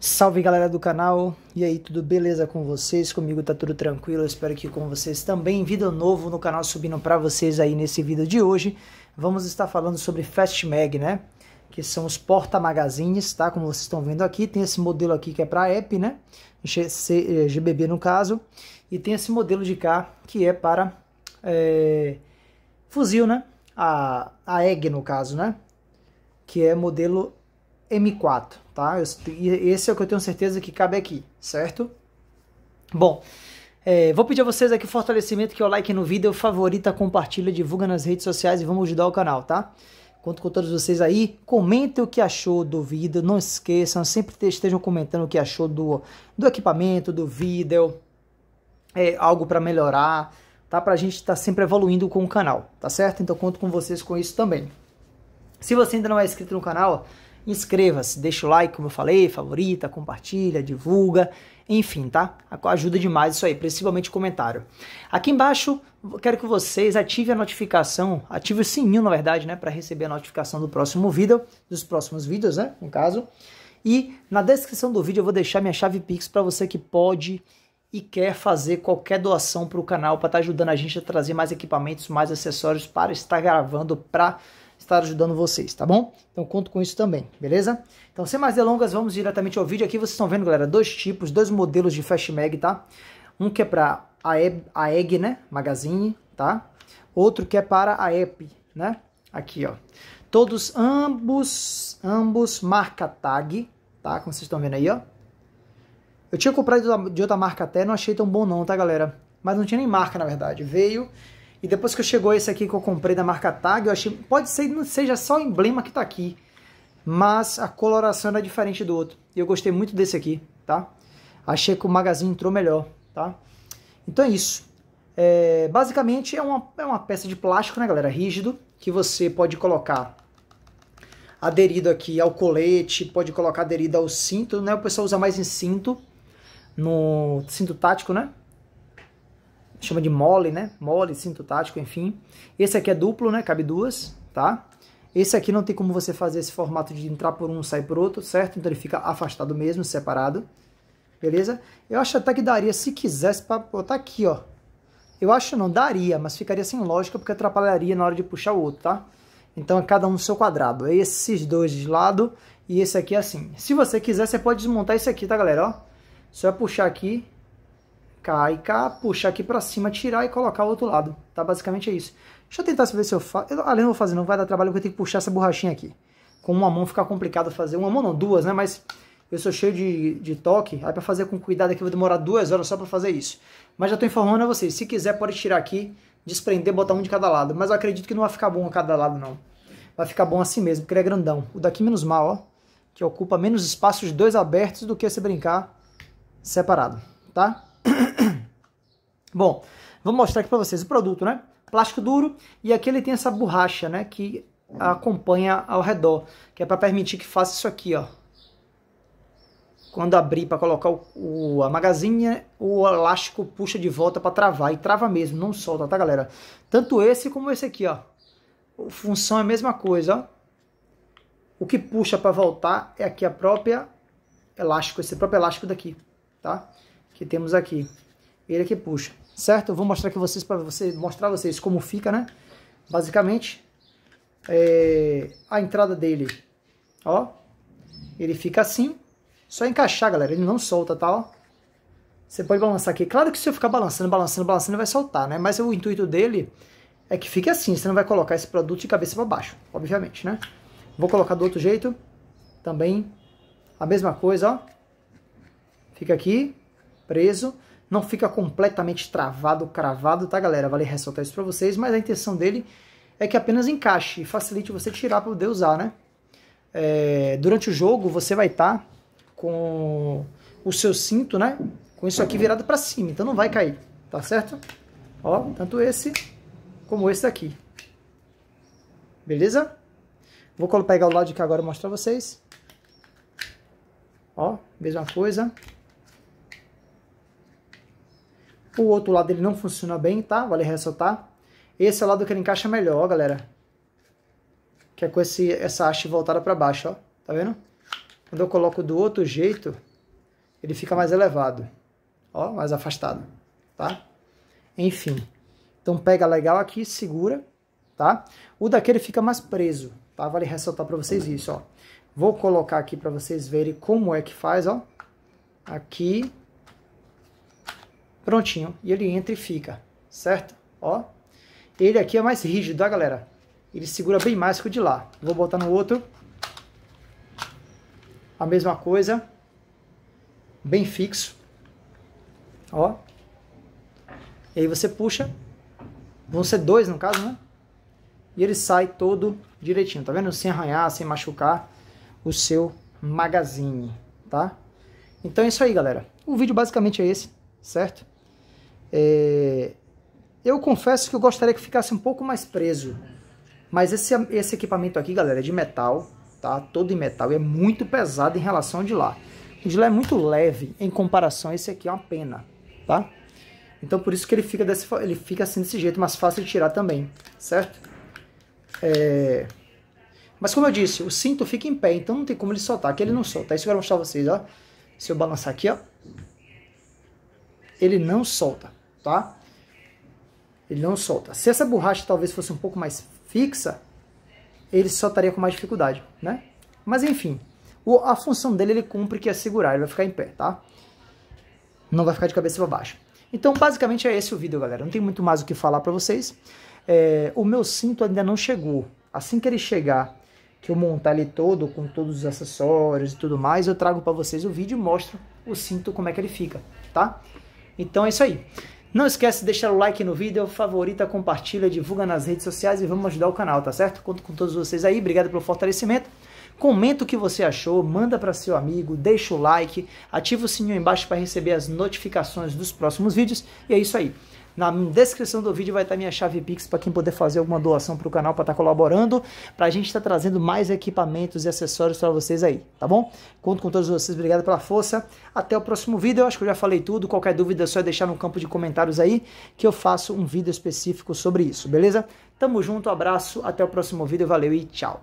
Salve galera do canal, e aí tudo beleza com vocês? Comigo tá tudo tranquilo, eu espero que com vocês também. Vídeo novo no canal subindo para vocês aí nesse vídeo de hoje. Vamos estar falando sobre Fast Mag, né? Que são os porta-magazines, tá? Como vocês estão vendo aqui, tem esse modelo aqui que é para app, né? GBB eh, no caso, e tem esse modelo de cá que é para é, fuzil, né? A, a EG no caso, né? Que é modelo M4, tá? Esse é o que eu tenho certeza que cabe aqui, certo? Bom, é, vou pedir a vocês aqui o fortalecimento, que é o like no vídeo, favorita, compartilha, divulga nas redes sociais e vamos ajudar o canal, tá? Conto com todos vocês aí. Comentem o que achou do vídeo. Não esqueçam, sempre estejam comentando o que achou do, do equipamento, do vídeo. É, algo para melhorar, tá? Pra gente estar tá sempre evoluindo com o canal, tá certo? Então conto com vocês com isso também. Se você ainda não é inscrito no canal, ó, Inscreva-se, deixa o like, como eu falei, favorita, compartilha, divulga, enfim, tá? Ajuda demais isso aí, principalmente comentário. Aqui embaixo, quero que vocês ativem a notificação, ative o sininho, na verdade, né, para receber a notificação do próximo vídeo, dos próximos vídeos, né, no caso. E na descrição do vídeo eu vou deixar minha chave Pix para você que pode e quer fazer qualquer doação para o canal para estar tá ajudando a gente a trazer mais equipamentos, mais acessórios para estar gravando para estar ajudando vocês, tá bom? Então conto com isso também, beleza? Então sem mais delongas, vamos diretamente ao vídeo. Aqui vocês estão vendo, galera, dois tipos, dois modelos de fast mag, tá? Um que é para a, e a egg, né? Magazine, tá? Outro que é para a EP, né? Aqui, ó. Todos, ambos, ambos marca tag, tá? Como vocês estão vendo aí, ó. Eu tinha comprado de outra marca até, não achei tão bom não, tá, galera? Mas não tinha nem marca, na verdade. Veio e depois que chegou esse aqui que eu comprei da marca Tag, eu achei, pode ser não seja só o emblema que tá aqui, mas a coloração era diferente do outro. E eu gostei muito desse aqui, tá? Achei que o magazine entrou melhor, tá? Então é isso. É, basicamente é uma, é uma peça de plástico, né galera, rígido, que você pode colocar aderido aqui ao colete, pode colocar aderido ao cinto, né? O pessoal usa mais em cinto, no cinto tático, né? chama de mole, né? Mole, cinto tático, enfim. Esse aqui é duplo, né? Cabe duas, tá? Esse aqui não tem como você fazer esse formato de entrar por um, sair por outro, certo? Então ele fica afastado mesmo, separado. Beleza? Eu acho até que daria, se quisesse, para botar aqui, ó. Eu acho não, daria, mas ficaria sem lógica porque atrapalharia na hora de puxar o outro, tá? Então é cada um no seu quadrado. É esses dois de lado e esse aqui é assim. Se você quiser, você pode desmontar esse aqui, tá, galera? Ó, só puxar aqui cai cá, puxar aqui para cima, tirar e colocar o outro lado, tá? Basicamente é isso. Deixa eu tentar saber se eu faço... Ah, eu, não vou fazer, não vai dar trabalho, porque eu tenho que puxar essa borrachinha aqui. Com uma mão fica complicado fazer, uma mão não, duas, né? Mas eu sou cheio de, de toque, aí para fazer com cuidado aqui eu vou demorar duas horas só para fazer isso. Mas já estou informando a vocês, se quiser pode tirar aqui, desprender, botar um de cada lado. Mas eu acredito que não vai ficar bom a cada lado não. Vai ficar bom assim mesmo, porque ele é grandão. O daqui menos mal, ó, que ocupa menos espaço de dois abertos do que se brincar separado, tá? Bom, vou mostrar aqui para vocês o produto, né? Plástico duro e aqui ele tem essa borracha, né? Que acompanha ao redor, que é para permitir que faça isso aqui, ó. Quando abrir para colocar o, o, a magazinha, o elástico puxa de volta para travar. E trava mesmo, não solta, tá, galera? Tanto esse como esse aqui, ó. Função é a mesma coisa, ó. O que puxa para voltar é aqui a própria elástico, esse próprio elástico daqui, tá? que temos aqui. Ele aqui puxa, certo? Eu vou mostrar aqui vocês para você, mostrar vocês como fica, né? Basicamente, é, a entrada dele, ó, ele fica assim. Só encaixar, galera, ele não solta, tá? Ó. Você pode balançar aqui. Claro que se eu ficar balançando, balançando, balançando, vai soltar, né? Mas o intuito dele é que fique assim. Você não vai colocar esse produto de cabeça para baixo, obviamente, né? Vou colocar do outro jeito. Também a mesma coisa, ó. Fica aqui preso, não fica completamente travado, cravado, tá galera? Vale ressaltar isso para vocês, mas a intenção dele é que apenas encaixe e facilite você tirar para poder usar, né? É, durante o jogo você vai estar tá com o seu cinto, né? Com isso aqui virado para cima, então não vai cair, tá certo? Ó, tanto esse como esse daqui. Beleza? Vou pegar o lado de cá agora e mostrar vocês. Ó, mesma coisa. O outro lado ele não funciona bem, tá? Vale ressaltar. Esse é o lado que ele encaixa melhor, ó, galera. Que é com esse, essa haste voltada para baixo, ó. Tá vendo? Quando eu coloco do outro jeito, ele fica mais elevado. Ó, mais afastado, tá? Enfim. Então pega legal aqui, segura, tá? O daquele fica mais preso, tá? Vale ressaltar para vocês isso, ó. Vou colocar aqui para vocês verem como é que faz, ó. Aqui, Prontinho. E ele entra e fica, certo? Ó. Ele aqui é mais rígido, tá, galera? Ele segura bem mais que o de lá. Vou botar no outro. A mesma coisa. Bem fixo. Ó. E aí você puxa. Vão ser dois, no caso, né? E ele sai todo direitinho, tá vendo? Sem arranhar, sem machucar o seu magazine, tá? Então é isso aí, galera. O vídeo basicamente é esse, certo? É, eu confesso que eu gostaria que ficasse um pouco mais preso. Mas esse, esse equipamento aqui, galera, é de metal, tá? Todo em metal e é muito pesado em relação ao de lá. O de lá é muito leve em comparação a esse aqui, é uma pena, tá? Então por isso que ele fica, desse, ele fica assim desse jeito, mais fácil de tirar também, certo? É... Mas como eu disse, o cinto fica em pé, então não tem como ele soltar, que ele não solta. Isso eu quero mostrar pra vocês, ó. Se eu balançar aqui, ó. Ele não solta tá? Ele não solta. Se essa borracha talvez fosse um pouco mais fixa, ele só estaria com mais dificuldade, né? Mas enfim, o, a função dele ele cumpre que é segurar, ele vai ficar em pé, tá? Não vai ficar de cabeça para baixo. Então basicamente é esse o vídeo, galera. Não tem muito mais o que falar para vocês. É, o meu cinto ainda não chegou. Assim que ele chegar, que eu montar ele todo, com todos os acessórios e tudo mais, eu trago para vocês o vídeo e mostro o cinto como é que ele fica, tá? Então é isso aí. Não esquece de deixar o like no vídeo, é favorita, compartilha, divulga nas redes sociais e vamos ajudar o canal, tá certo? Conto com todos vocês aí, obrigado pelo fortalecimento. Comenta o que você achou, manda para seu amigo, deixa o like, ativa o sininho embaixo para receber as notificações dos próximos vídeos e é isso aí. Na descrição do vídeo vai estar minha chave Pix para quem poder fazer alguma doação para o canal para estar tá colaborando, para a gente estar tá trazendo mais equipamentos e acessórios para vocês aí, tá bom? Conto com todos vocês, obrigado pela força. Até o próximo vídeo, eu acho que eu já falei tudo. Qualquer dúvida é só deixar no campo de comentários aí que eu faço um vídeo específico sobre isso, beleza? Tamo junto, abraço, até o próximo vídeo, valeu e tchau!